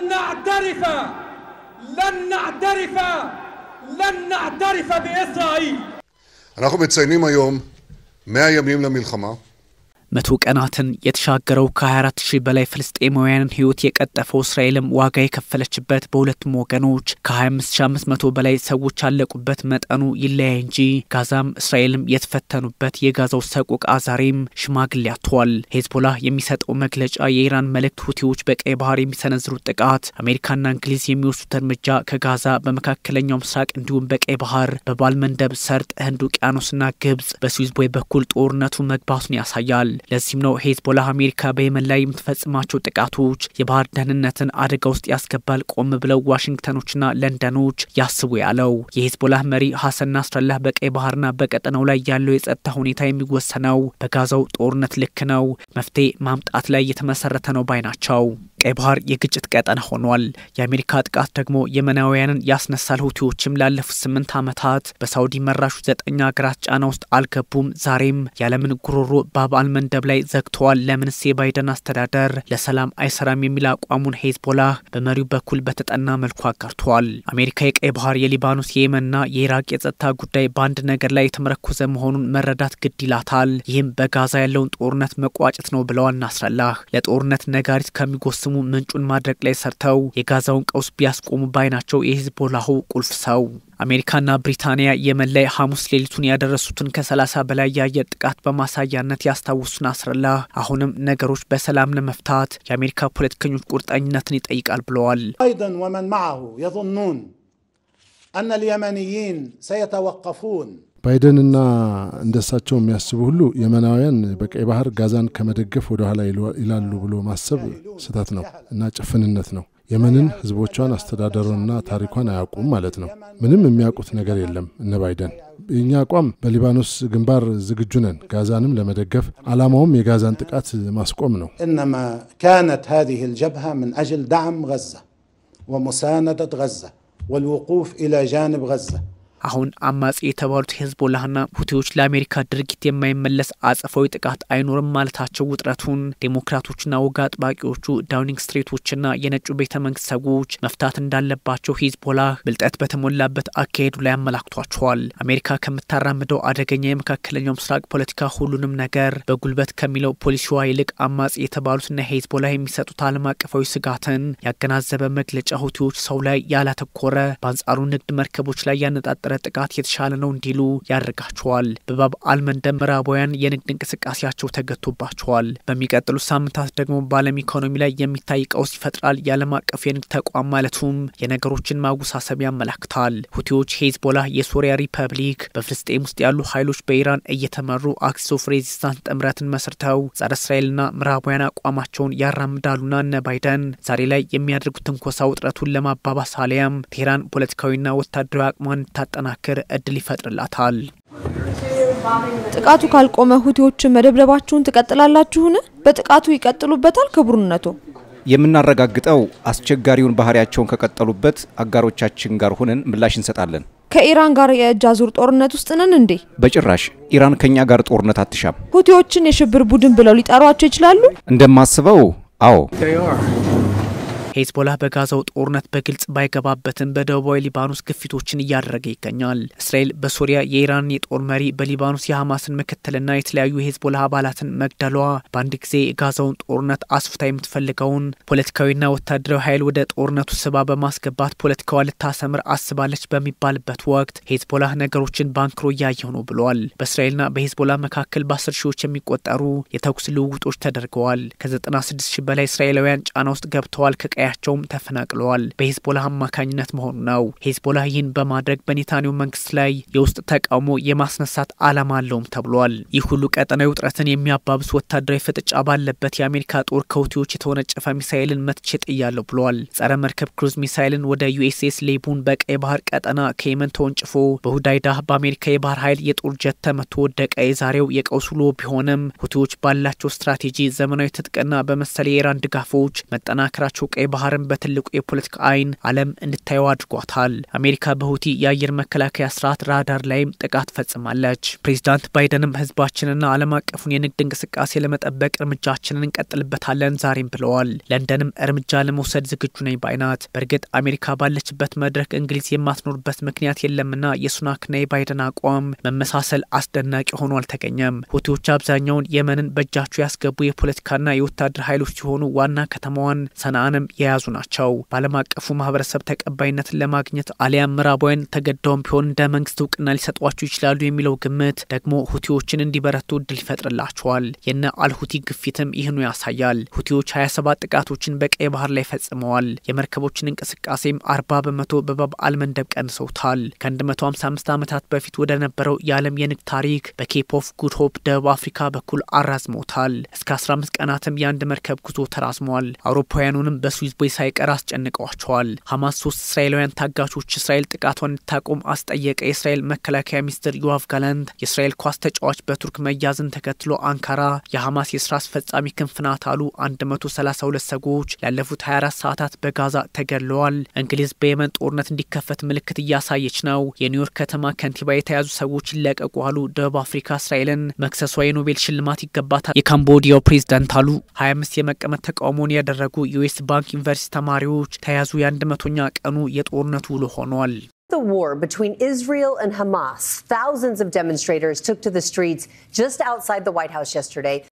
لن نعترف لن نعترف لن نعترف بإسرائيل אנחנו מציינים היום 100 ימים למלחמה መቶ ቀናትን የተሻገረው ከ24 ሺህ በላይ ፍልስጤማውያንን ህይወት የቀጠፈው እስራኤልም ዋጋ የከፈለችበት በሁለቱም ወገኖች ከ25500 በላይ ሰዎች ያለቁበት መጠኑ ይለያይ እንጂ ጋዛም እስራኤልም የተፈተኑበት የጋዛው ሰቆቃ ዛሬም ሽማግሌ አጥቷል። ሄዝቦላ የሚሰጠው መግለጫ የኢራን መልእክት ሁቲዎች በቀይ ባህር የሚሰነዝሩት ጥቃት፣ አሜሪካና እንግሊዝ የሚወስዱት እርምጃ ከጋዛ በመካከለኛው ምስራቅ እንዲሁም በቀይ ባህር በባልመንደብ ሰርጥ፣ ህንድ ውቅያኖስና ግብጽ በስዊዝ ቦይ በኩል ጦርነቱ መግባቱን ያሳያል። ለዚህም ነው ሄዝቦላ አሜሪካ በየመን ላይ የምትፈጽማቸው ጥቃቶች የባህር ደህንነትን አደጋ ውስጥ ያስገባል፣ ቆም ብለው ዋሽንግተኖችና ለንደኖች ያስቡ ያለው። የሄዝቦላህ መሪ ሐሰን ናስረላህ በቀይ ባህርና በቀጠናው ላይ ያለው የጸጥታ ሁኔታ የሚወሰነው በጋዛው ጦርነት ልክ ነው፣ መፍትሄ ማምጣት ላይ የተመሰረተ ነው ባይ ናቸው። ቀይ ባህር የግጭት ቀጠና ሆኗል። የአሜሪካ ጥቃት ደግሞ የመናውያንን ያስነሳል። ሁቲዎችም ላለፉት ስምንት ዓመታት በሳውዲ መራሹ ዘጠኝ ሀገራት ጫና ውስጥ አልገቡም። ዛሬም ያለምን ጉሮሮ በአብአል መንደብ ላይ ዘግተዋል። ለምንስ የባይደን አስተዳደር ለሰላም አይሰራም የሚል አቋሙን ሄዝቦላህ በመሪው በኩል በተጠና መልኩ አጋርተዋል። አሜሪካ የቀይ ባህር፣ የሊባኖስ፣ የየመንና የኢራቅ የጸጥታ ጉዳይ በአንድ ነገር ላይ የተመረኮዘ መሆኑን መረዳት ግድ ይላታል። ይህም በጋዛ ያለውን ጦርነት መቋጨት ነው ብለዋል ናስረላህ ለጦርነት ነጋሪት ከሚጎስሙ ምንጩን ማድረግ ላይ ሰርተው የጋዛውን ቀውስ ቢያስቆሙ ባይ ናቸው። የሂዝቦላሁ ቁልፍ ሰው አሜሪካና ብሪታንያ የመን ላይ ሐሙስ ሌሊቱን ያደረሱትን ከ ከ30 በላይ የአየር ጥቃት በማሳያነት ያስታውሱን አስረላ አሁንም ነገሮች በሰላም ለመፍታት የአሜሪካ ፖለቲከኞች ቁርጠኝነትን ይጠይቃል ብለዋል። አይደን ወመን ማዐሁ የظኑን አነ ልየመንይን ሰየተወቀፉን ባይደንና እንደሳቸው የሚያስቡ ሁሉ የመናውያን በቀይ ባህር ጋዛን ከመደገፍ ወደኋላ ይላሉ ብሎ ማሰብ ስህተት ነው እና ጭፍንነት ነው። የመንን ህዝቦቿን፣ አስተዳደሩንና ታሪኳን አያውቁም ማለት ነው። ምንም የሚያውቁት ነገር የለም እነ ባይደን። የእኛ አቋም በሊባኖስ ግንባር ዝግጁ ነን፣ ጋዛንም ለመደገፍ አላማውም የጋዛን ጥቃት ማስቆም ነው። ኢነማ ካነት ሃዚህ ልጀብሃ ምን አጅል ዳዕም ዛ ወሙሳነደት ዛ ወልውቁፍ ኢላ ጃንብ ዛ አሁን አማጺ የተባሉት ሄዝቦላህና ሁቴዎች ለአሜሪካ ድርጊት የማይመለስ አጸፋዊ ጥቃት አይኖርም ማለታቸው ውጥረቱን ዴሞክራቶችና ወግ አጥባቂዎቹ ዳውኒንግ ስትሬቶችና የነጩ ቤተ መንግስት ሰዎች መፍታት እንዳለባቸው ሂዝቦላህ ብልጠት በተሞላበት አካሄዱ ላይ አመላክቷቸዋል። አሜሪካ ከምታራምደው አደገኛ የመካከለኛው ምስራቅ ፖለቲካ ሁሉንም ነገር በጉልበት ከሚለው ፖሊሲዋ ይልቅ አማጺ የተባሉትና ሄዝቦላ የሚሰጡት ዓለም አቀፋዊ ስጋትን ያገናዘበ መግለጫ ሁቴዎች ሰው ላይ ያላተኮረ፣ በአንጻሩ ንግድ መርከቦች ላይ ያነጣጠረ ጥቃት የተሻለ ነው እንዲሉ ያደርጋቸዋል። በባብ አልመንደም ምዕራባውያን የንግድ እንቅስቃሴያቸው ተገቶባቸዋል። በሚቀጥሉት ሳምንታት ደግሞ በዓለም ኢኮኖሚ ላይ የሚታይ ቀውስ ይፈጥራል። የዓለም አቀፍ የንግድ ተቋም ማለቱም የነገሮችን ማወሳሰብ ያመላክታል። ሁቲዎች፣ ሄዝቦላ፣ የሶሪያ ሪፐብሊክ፣ በፍልስጤም ውስጥ ያሉ ኃይሎች በኢራን እየተመሩ አክሲስ ኦፍ ሬዚስታንስ ጥምረትን መስርተው ጸረ እስራኤልና ምዕራባውያን አቋማቸውን ያራምዳሉና እነ ባይደን ዛሬ ላይ የሚያደርጉትን ኮሳ ውጥረቱን ለማባባስ አሊያም ቴህራን ፖለቲካዊና ወታደራዊ አቅሟን ታጠ እንድታጠናክር እድል ይፈጥርላታል። ጥቃቱ ካልቆመ ሁቲዎችን መደብደባችሁን ትቀጥላላችሁን? በጥቃቱ ይቀጥሉበታል። ክቡርነቶ የምናረጋግጠው አስቸጋሪውን ባህሪያቸውን ከቀጠሉበት አጋሮቻችን ጋር ሆነን ምላሽ እንሰጣለን። ከኢራን ጋር የእጅ አዙር ጦርነት ውስጥ ነን እንዴ? በጭራሽ። ኢራን ከኛ ጋር ጦርነት አትሻም። ሁቲዎችን የሽብር ቡድን ብለው ሊጠሯቸው ይችላሉ። እንደማስበው አዎ። ሄዝቦላ በጋዛው ጦርነት በግልጽ ባይገባበትም በደቡባዊ ሊባኖስ ግፊቶችን እያደረገ ይገኛል። እስራኤል በሶሪያ የኢራንን የጦር መሪ፣ በሊባኖስ የሐማስን ምክትልና የተለያዩ የሄዝቦላ አባላትን መግደሏ በአንድ ጊዜ የጋዛውን ጦርነት አስፍታ የምትፈልገውን ፖለቲካዊና ወታደራዊ ኃይል ወደ ጦርነቱ ስባ በማስገባት ፖለቲካዋ ልታሰምር አስባለች በሚባልበት ወቅት ሄዝቦላ ነገሮችን ባንክሮ እያየው ነው ብሏል። በእስራኤልና በሄዝቦላ መካከል በአስር ሺዎች የሚቆጠሩ የተኩስ ልውውጦች ተደርገዋል። ከ96 ሺህ በላይ እስራኤላውያን ጫና ውስጥ ገብተዋል። ከቀያ ከቀያቸውም ተፈናቅለዋል። በሂዝቦላ አማካኝነት መሆኑ ነው። ሂዝቦላ ይህን በማድረግ በኔታኒው መንግስት ላይ የውስጥ ተቃውሞ የማስነሳት ዓላማ አለውም ተብሏል። ይህ ሁሉ ቀጠናዊ ውጥረትን የሚያባብስ ወታደራዊ ፍጥጫ ባለበት የአሜሪካ ጦር ከውቲዎች የተወነጨፈ ሚሳኤልን መትቼ ጥያለሁ ብሏል። ጸረ መርከብ ክሩዝ ሚሳኤልን ወደ ዩኤስኤስ ሌቡን በቀይ ባህር ቀጠና ከየመን ተወንጭፎ በሁዳይዳ በአሜሪካ የባህር ኃይል የጦር ጀት ተመቶ ወደቀ። የዛሬው የቀውስ ውሎ ቢሆንም ሁቲዎች ባላቸው ስትራቴጂ ዘመናዊ ትጥቅና በመሰለ የኢራን ድጋፎች መጠናከራቸው ቀይ ባህርን በትልቁ የፖለቲካ አይን ዓለም እንድታየው አድርጓታል። አሜሪካ በሁቲ የአየር መከላከያ ስርዓት ራዳር ላይም ጥቃት ፈጽማለች። ፕሬዚዳንት ባይደንም ህዝባችንና ዓለም አቀፉን የንግድ እንቅስቃሴ ለመጠበቅ እርምጃችንን እንቀጥልበታለን ዛሬም ብለዋል። ለንደንም እርምጃ ለመውሰድ ዝግጁ ነኝ ባይናት። በእርግጥ አሜሪካ ባለችበት መድረክ እንግሊዝ የማትኖርበት ምክንያት የለምና የሱናክና የባይደን አቋም መመሳሰል አስደናቂ ሆኖ አልተገኘም። ሁቲዎች አብዛኛውን የመንን በእጃቸው ያስገቡ የፖለቲካና የወታደር ኃይሎች ሲሆኑ ዋና ከተማዋን ሰንዓንም የ የያዙ ናቸው። በዓለም አቀፉ ማህበረሰብ ተቀባይነትን ለማግኘት አሊያም ምዕራባውያን ተገዳውም ቢሆን እንደ መንግስት እውቅና ሊሰጧቸው ይችላሉ የሚለው ግምት ደግሞ ሁቲዎችን እንዲበረቱ እድል ይፈጥርላቸዋል። የነ አልሁቲ ግፊትም ይህኑ ያሳያል። ሁቲዎች 27 ጥቃቶችን በቀይ ባህር ላይ ፈጽመዋል። የመርከቦችን እንቅስቃሴም 40 በመቶ በባብ አልመንደብ ቀንሰውታል። ከ155 ዓመታት በፊት ወደ ነበረው የዓለም የንግድ ታሪክ በኬፕ ኦፍ ጉድ ሆፕ ደቡብ አፍሪካ በኩል አራዝመውታል። እስከ 15 ቀናትም የአንድ መርከብ ጉዞ ተራዝመዋል። አውሮፓውያኑንም በስዊዝ ህዝቦች ሳይቀር አስጨንቀዋቸዋል። ሐማስ ሶስት እስራኤላውያን ታጋቾች እስራኤል ጥቃቷን እንድታቆም አስጠየቀ። የእስራኤል መከላከያ ሚኒስትር ዮአፍ ጋላንት የእስራኤል ኳስ ተጫዋች በቱርክ መያዝን ተከትሎ አንካራ የሐማስ የስራ አስፈጻሚ ክንፍ ናት አሉ። 132 ሰዎች ላለፉት 24 ሰዓታት በጋዛ ተገድለዋል። እንግሊዝ በየመን ጦርነት እንዲከፈት ምልክት እያሳየች ነው። የኒውዮርክ ከተማ ከንቲባ የተያዙ ሰዎች ይለቀቁ አሉ። ደቡብ አፍሪካ እስራኤልን መክሰሷ የኖቤል ሽልማት ይገባታል። የካምቦዲያው ፕሬዝዳንት አሉ። 25 የመቀመጥ ተቃውሞን ያደረጉ ዩኤስ ባንክ ዩኒቨርሲቲ ተማሪዎች ተያዙ የአንድ መቶኛ ቀኑ የጦርነቱ ውሎ ሆኗል። The war between Israel and Hamas. Thousands of demonstrators took to the streets just outside the White House yesterday.